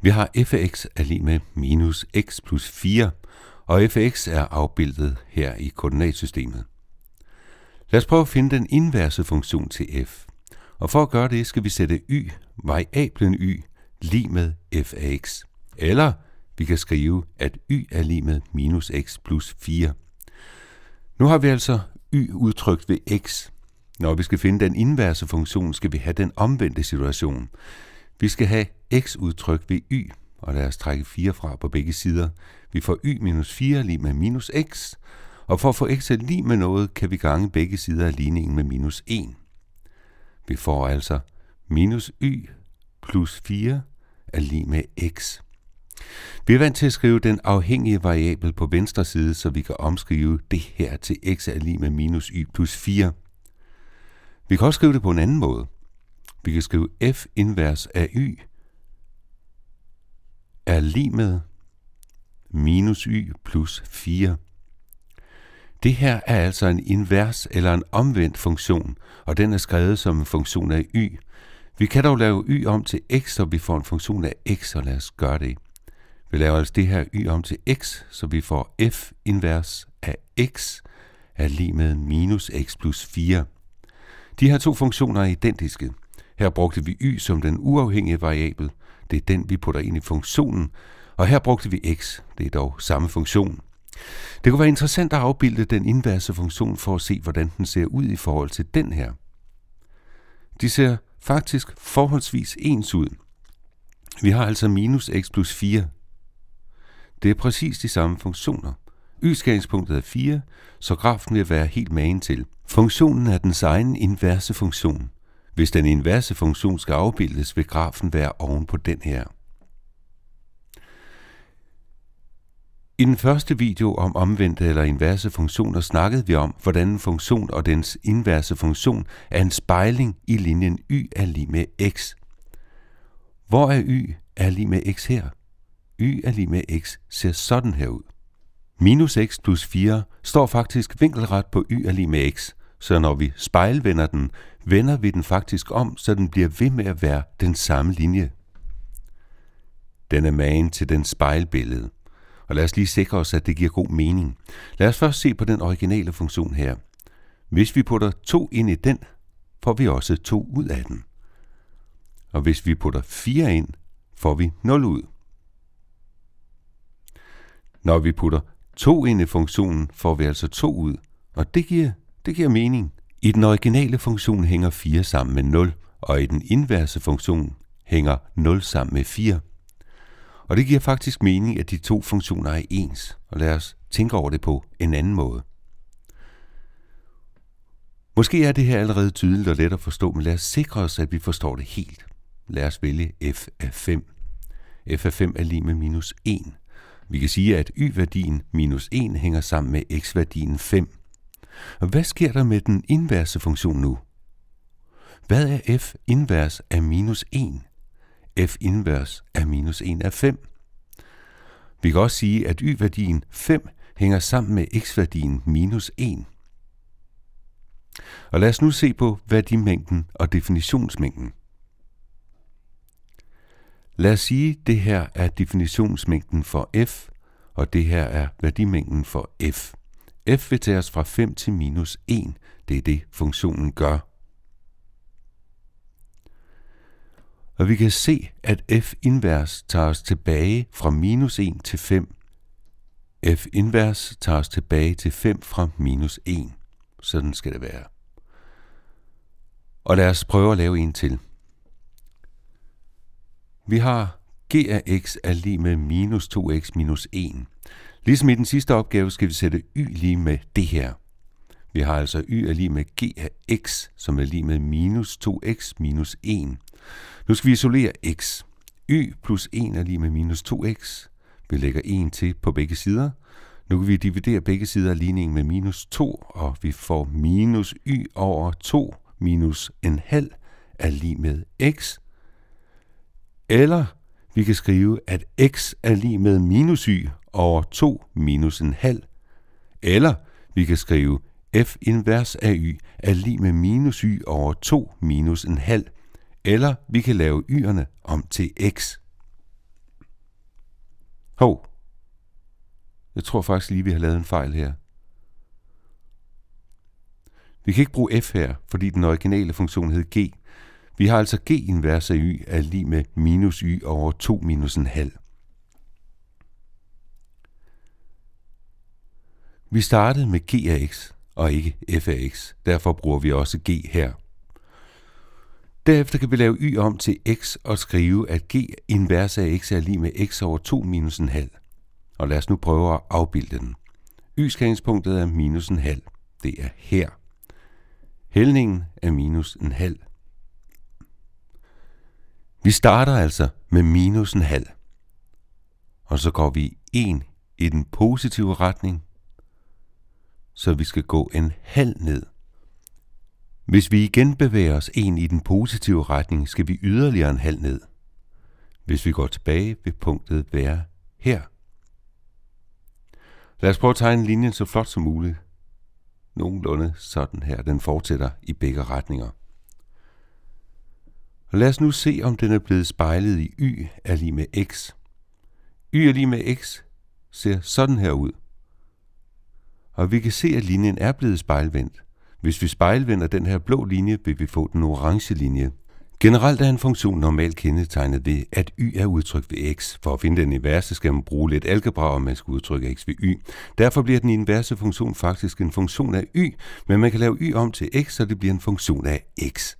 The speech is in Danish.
Vi har fx er lige med minus x plus 4, og fx er afbildet her i koordinatsystemet. Lad os prøve at finde den inverse funktion til f. Og for at gøre det, skal vi sætte y, variablen y, lige med f af x. Eller vi kan skrive, at y er lige med minus x plus 4. Nu har vi altså y udtrykt ved x. Når vi skal finde den inverse funktion, skal vi have den omvendte situation. Vi skal have x-udtryk ved y, og lad os trække 4 fra på begge sider. Vi får y minus 4 lige med minus x, og for at få x at lige med noget, kan vi gange begge sider af ligningen med minus 1. Vi får altså minus y plus 4 er lige med x. Vi er vant til at skrive den afhængige variabel på venstre side, så vi kan omskrive det her til x er lige med minus y plus 4. Vi kan også skrive det på en anden måde – vi kan skrive F invers af y er lige med minus y plus 4. Det her er altså en invers eller en omvendt funktion, og den er skrevet som en funktion af y. Vi kan dog lave y om til x, så vi får en funktion af x, og lad os gøre det. Vi laver altså det her y om til x, så vi får f invers af x er lige med minus x plus 4. De her to funktioner er identiske. Her brugte vi y som den uafhængige variabel. Det er den, vi putter ind i funktionen. Og her brugte vi x. Det er dog samme funktion. Det kunne være interessant at afbilde den inverse funktion for at se, hvordan den ser ud i forhold til den her. De ser faktisk forholdsvis ens ud. Vi har altså minus x plus 4. Det er præcis de samme funktioner. Y-skæringspunktet er 4, så grafen vil være helt magen til. Funktionen er dens egen inverse funktion. Hvis den inverse funktion skal afbildes, vil grafen være oven på den her. I den første video om omvendte eller inverse funktioner snakkede vi om, hvordan en funktion og dens inverse funktion er en spejling i linjen y er lige med x. Hvor er y er lige med x her? y er lige med x ser sådan her ud. Minus x plus 4 står faktisk vinkelret på y er lige med x, så når vi spejlvender den, vender vi den faktisk om, så den bliver ved med at være den samme linje. Den er magen til den spejlbillede. Og lad os lige sikre os, at det giver god mening. Lad os først se på den originale funktion her. Hvis vi putter 2 ind i den, får vi også 2 ud af den. Og hvis vi putter 4 ind, får vi 0 ud. Når vi putter 2 ind i funktionen, får vi altså 2 ud, og det giver, det giver mening. I den originale funktion hænger 4 sammen med 0, og i den inverse funktion hænger 0 sammen med 4. Og det giver faktisk mening, at de to funktioner er ens, og lad os tænke over det på en anden måde. Måske er det her allerede tydeligt og let at forstå, men lad os sikre os, at vi forstår det helt. Lad os vælge f af 5. f af 5 er lige med minus 1. Vi kan sige, at y-værdien minus 1 hænger sammen med x-værdien 5. Hvad sker der med den inverse funktion nu? Hvad er f invers af minus 1? f invers af minus 1 er 5. Vi kan også sige, at y-værdien 5 hænger sammen med x-værdien minus 1. Og lad os nu se på værdimængden og definitionsmængden. Lad os sige, at det her er definitionsmængden for f, og det her er værdimængden for f f vil tage os fra 5 til minus 1. Det er det, funktionen gør. Og vi kan se, at f invers tager os tilbage fra minus 1 til 5. f invers tager os tilbage til 5 fra minus 1. Sådan skal det være. Og lad os prøve at lave en til. Vi har g af x er lige med minus 2x minus 1. Ligesom i den sidste opgave skal vi sætte y lige med det her. Vi har altså y er lige med g af x, som er lige med minus 2x minus 1. Nu skal vi isolere x. y plus 1 er lige med minus 2x. Vi lægger 1 til på begge sider. Nu kan vi dividere begge sider af ligningen med minus 2, og vi får minus y over 2 minus en halv er lige med x. Eller vi kan skrive, at x er lige med minus y over 2 minus en halv. Eller vi kan skrive f invers af y er lige med minus y over 2 minus en halv. Eller vi kan lave y'erne om til x. Hov. Jeg tror faktisk lige, vi har lavet en fejl her. Vi kan ikke bruge f her, fordi den originale funktion hed g. Vi har altså g invers af y er lige med minus y over 2 minus en halv. Vi startede med GAX og ikke FAX, derfor bruger vi også g her. Derefter kan vi lave y om til x og skrive, at g invers af x er lige med x over 2 minus en halv. Og lad os nu prøve at afbilde den. Y-skæringspunktet er minus en halv. Det er her. Hældningen er minus en halv. Vi starter altså med minus en halv. Og så går vi 1 i den positive retning så vi skal gå en halv ned. Hvis vi igen bevæger os en i den positive retning, skal vi yderligere en halv ned. Hvis vi går tilbage, vil punktet være her. Lad os prøve at tegne linjen så flot som muligt. Nogenlunde sådan her. Den fortsætter i begge retninger. Og lad os nu se, om den er blevet spejlet i y er lige med x. y er lige med x ser sådan her ud. Og vi kan se, at linjen er blevet spejlvendt. Hvis vi spejlvender den her blå linje, vil vi få den orange linje. Generelt er en funktion normalt kendetegnet ved, at y er udtrykt ved x. For at finde den inverse skal man bruge lidt algebra, og man skal udtrykke x ved y. Derfor bliver den inverse funktion faktisk en funktion af y, men man kan lave y om til x, så det bliver en funktion af x.